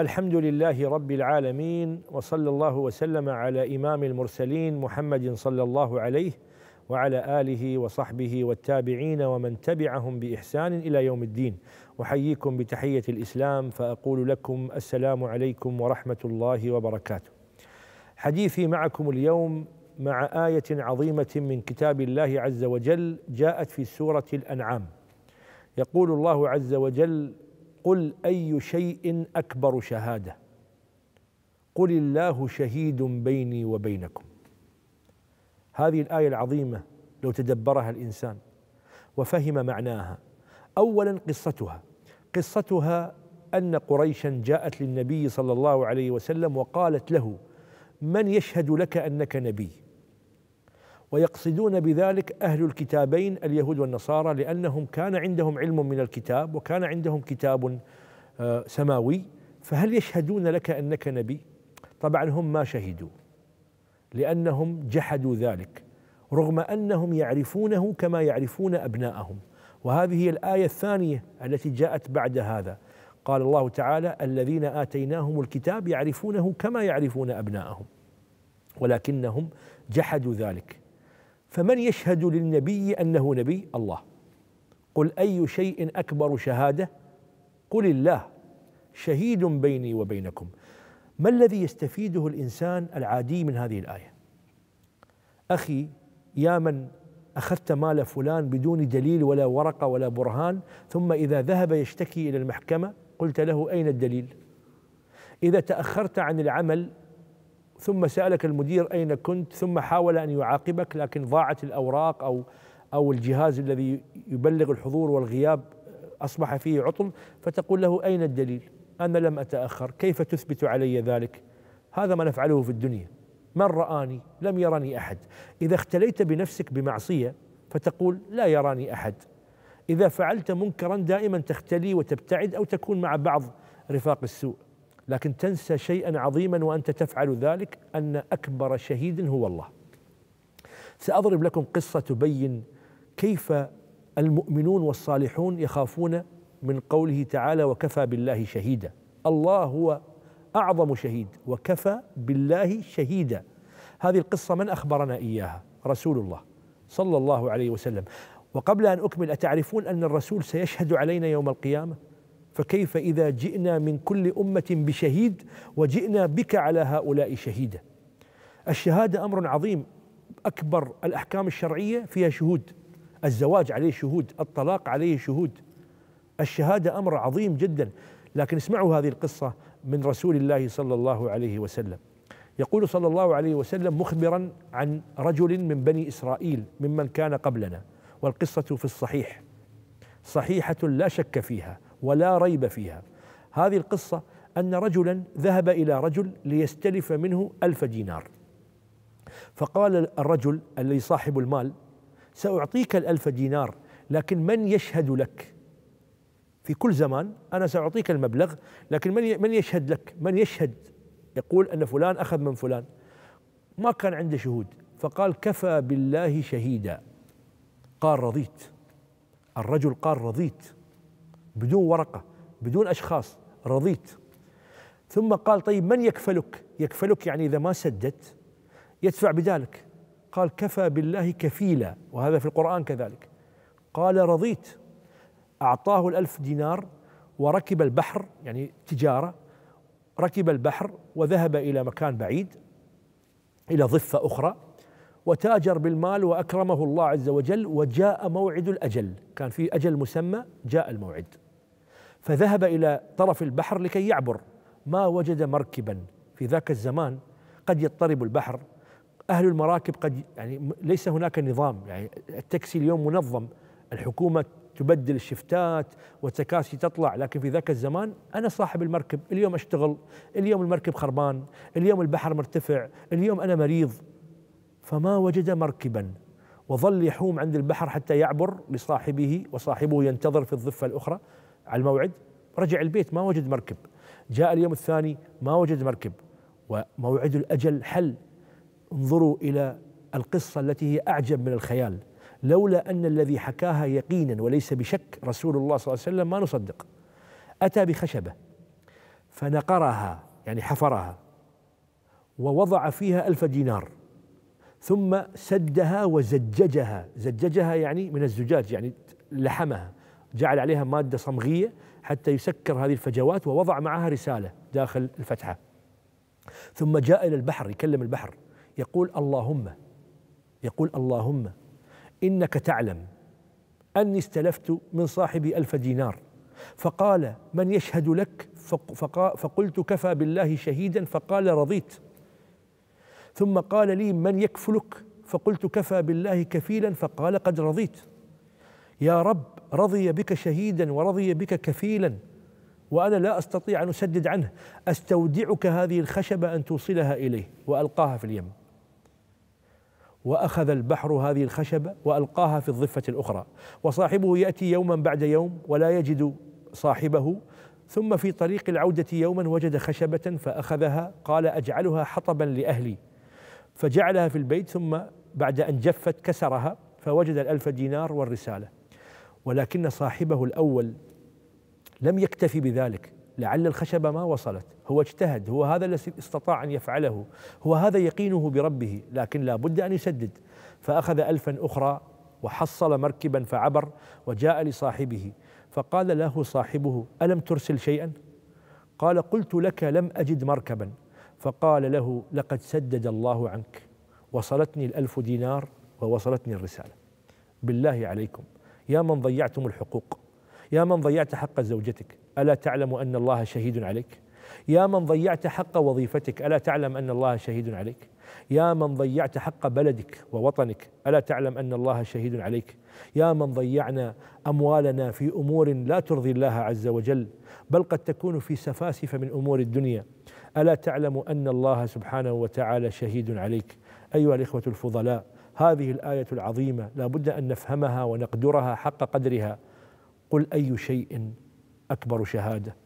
الحمد لله رب العالمين وصلى الله وسلم على امام المرسلين محمد صلى الله عليه وعلى اله وصحبه والتابعين ومن تبعهم باحسان الى يوم الدين احييكم بتحيه الاسلام فاقول لكم السلام عليكم ورحمه الله وبركاته. حديثي معكم اليوم مع ايه عظيمه من كتاب الله عز وجل جاءت في سوره الانعام. يقول الله عز وجل قل اي شيء اكبر شهاده قل الله شهيد بيني وبينكم هذه الايه العظيمه لو تدبرها الانسان وفهم معناها اولا قصتها قصتها ان قريشا جاءت للنبي صلى الله عليه وسلم وقالت له من يشهد لك انك نبي ويقصدون بذلك أهل الكتابين اليهود والنصارى لأنهم كان عندهم علم من الكتاب وكان عندهم كتاب آه، سماوي فهل يشهدون لك أنك نبي؟ طبعا هم ما شهدوا لأنهم جحدوا ذلك رغم أنهم يعرفونه كما يعرفون أبناءهم وهذه هي الآية الثانية التي جاءت بعد هذا قال الله تعالى الذين آتيناهم الكتاب يعرفونه كما يعرفون أبناءهم ولكنهم جحدوا ذلك فمن يشهد للنبي انه نبي الله قل اي شيء اكبر شهاده قل الله شهيد بيني وبينكم ما الذي يستفيده الانسان العادي من هذه الايه اخي يا من اخذت مال فلان بدون دليل ولا ورقه ولا برهان ثم اذا ذهب يشتكي الى المحكمه قلت له اين الدليل اذا تاخرت عن العمل ثم سألك المدير أين كنت ثم حاول أن يعاقبك لكن ضاعت الأوراق أو أو الجهاز الذي يبلغ الحضور والغياب أصبح فيه عطل فتقول له أين الدليل أنا لم أتأخر كيف تثبت علي ذلك هذا ما نفعله في الدنيا من رآني لم يرني أحد إذا اختليت بنفسك بمعصية فتقول لا يراني أحد إذا فعلت منكرا دائما تختلي وتبتعد أو تكون مع بعض رفاق السوء لكن تنسى شيئا عظيما وانت تفعل ذلك ان اكبر شهيد هو الله. ساضرب لكم قصه تبين كيف المؤمنون والصالحون يخافون من قوله تعالى وكفى بالله شهيدا. الله هو اعظم شهيد وكفى بالله شهيدا. هذه القصه من اخبرنا اياها؟ رسول الله صلى الله عليه وسلم. وقبل ان اكمل اتعرفون ان الرسول سيشهد علينا يوم القيامه؟ فكيف إذا جئنا من كل أمة بشهيد وجئنا بك على هؤلاء شهيدا الشهادة أمر عظيم أكبر الأحكام الشرعية فيها شهود الزواج عليه شهود الطلاق عليه شهود الشهادة أمر عظيم جدا لكن اسمعوا هذه القصة من رسول الله صلى الله عليه وسلم يقول صلى الله عليه وسلم مخبرا عن رجل من بني إسرائيل ممن كان قبلنا والقصة في الصحيح صحيحة لا شك فيها ولا ريب فيها هذه القصة أن رجلا ذهب إلى رجل ليستلف منه ألف دينار فقال الرجل الذي صاحب المال سأعطيك الألف دينار لكن من يشهد لك في كل زمان أنا سأعطيك المبلغ لكن من من يشهد لك من يشهد يقول أن فلان أخذ من فلان ما كان عنده شهود فقال كفى بالله شهيدا قال رضيت الرجل قال رضيت بدون ورقه بدون اشخاص رضيت ثم قال طيب من يكفلك؟ يكفلك يعني اذا ما سددت يدفع بذلك قال كفى بالله كفيلا وهذا في القران كذلك قال رضيت اعطاه الالف دينار وركب البحر يعني تجاره ركب البحر وذهب الى مكان بعيد الى ضفه اخرى وتاجر بالمال واكرمه الله عز وجل وجاء موعد الاجل كان في اجل مسمى جاء الموعد فذهب إلى طرف البحر لكي يعبر ما وجد مركبا في ذاك الزمان قد يضطرب البحر أهل المراكب قد يعني ليس هناك نظام يعني التاكسي اليوم منظم الحكومة تبدل الشفتات والتكاسي تطلع لكن في ذاك الزمان أنا صاحب المركب اليوم أشتغل اليوم المركب خربان اليوم البحر مرتفع اليوم أنا مريض فما وجد مركبا وظل يحوم عند البحر حتى يعبر لصاحبه وصاحبه ينتظر في الضفة الأخرى على الموعد رجع البيت ما وجد مركب جاء اليوم الثاني ما وجد مركب وموعد الأجل حل انظروا إلى القصة التي هي أعجب من الخيال لولا أن الذي حكاها يقينا وليس بشك رسول الله صلى الله عليه وسلم ما نصدق أتى بخشبة فنقرها يعني حفرها ووضع فيها ألف دينار ثم سدها وزججها زججها يعني من الزجاج يعني لحمها جعل عليها مادة صمغية حتى يسكر هذه الفجوات ووضع معها رسالة داخل الفتحة ثم جاء إلى البحر يكلم البحر يقول اللهم يقول اللهم إنك تعلم أني استلفت من صاحبي ألف دينار فقال من يشهد لك فقلت كفى بالله شهيدا فقال رضيت ثم قال لي من يكفلك فقلت كفى بالله كفيلا فقال قد رضيت يا رب رضي بك شهيدا ورضي بك كفيلا وانا لا استطيع ان اسدد عنه استودعك هذه الخشبه ان توصلها اليه والقاها في اليم واخذ البحر هذه الخشبه والقاها في الضفه الاخرى وصاحبه ياتي يوما بعد يوم ولا يجد صاحبه ثم في طريق العوده يوما وجد خشبه فاخذها قال اجعلها حطبا لاهلي فجعلها في البيت ثم بعد ان جفت كسرها فوجد الالف دينار والرساله ولكن صاحبه الاول لم يكتفي بذلك لعل الخشبه ما وصلت هو اجتهد هو هذا الذي استطاع ان يفعله هو هذا يقينه بربه لكن لا بد ان يسدد فاخذ الفا اخرى وحصل مركبا فعبر وجاء لصاحبه فقال له صاحبه الم ترسل شيئا قال قلت لك لم اجد مركبا فقال له لقد سدد الله عنك وصلتني الالف دينار ووصلتني الرساله بالله عليكم يا من ضيعتم الحقوق يا من ضيعت حق زوجتك ألا تعلم أن الله شهيد عليك يا من ضيعت حق وظيفتك ألا تعلم أن الله شهيد عليك يا من ضيعت حق بلدك ووطنك ألا تعلم أن الله شهيد عليك يا من ضيعنا أموالنا في أمور لا ترضي الله عز وجل بل قد تكون في سفاسف من أمور الدنيا ألا تعلم أن الله سبحانه وتعالى شهيد عليك أيها الإخوة الفضلاء هذه الآية العظيمة لا بد أن نفهمها ونقدرها حق قدرها قل أي شيء أكبر شهادة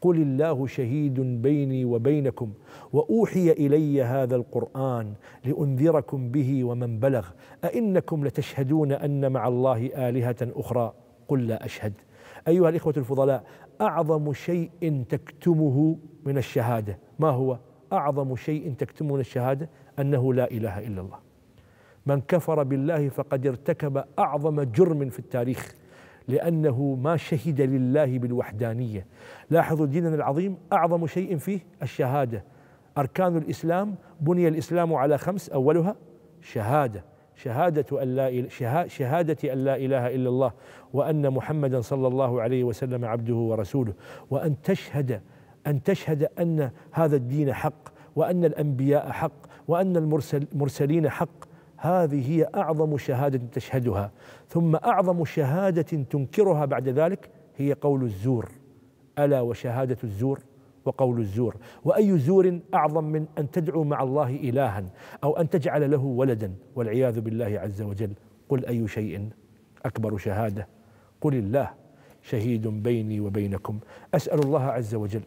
قل الله شهيد بيني وبينكم واوحي الي هذا القران لانذركم به ومن بلغ ائنكم لتشهدون ان مع الله الهه اخرى قل لا اشهد ايها الاخوه الفضلاء اعظم شيء تكتمه من الشهاده ما هو اعظم شيء تكتمه من الشهاده انه لا اله الا الله من كفر بالله فقد ارتكب اعظم جرم في التاريخ لانه ما شهد لله بالوحدانيه لاحظوا ديننا العظيم اعظم شيء فيه الشهاده اركان الاسلام بني الاسلام على خمس اولها شهاده شهادة أن لا شهادة أن لا إله إلا الله وأن محمدا صلى الله عليه وسلم عبده ورسوله وأن تشهد أن تشهد أن هذا الدين حق وأن الأنبياء حق وأن المرسل المرسلين حق هذه هي أعظم شهادة تشهدها ثم أعظم شهادة تنكرها بعد ذلك هي قول الزور ألا وشهادة الزور وقول الزور وأي زور أعظم من أن تدعو مع الله إلها أو أن تجعل له ولدا والعياذ بالله عز وجل قل أي شيء أكبر شهادة قل الله شهيد بيني وبينكم أسأل الله عز وجل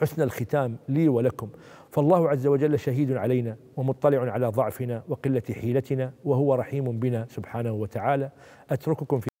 حسن الختام لي ولكم فالله عز وجل شهيد علينا ومطلع على ضعفنا وقله حيلتنا وهو رحيم بنا سبحانه وتعالى اترككم في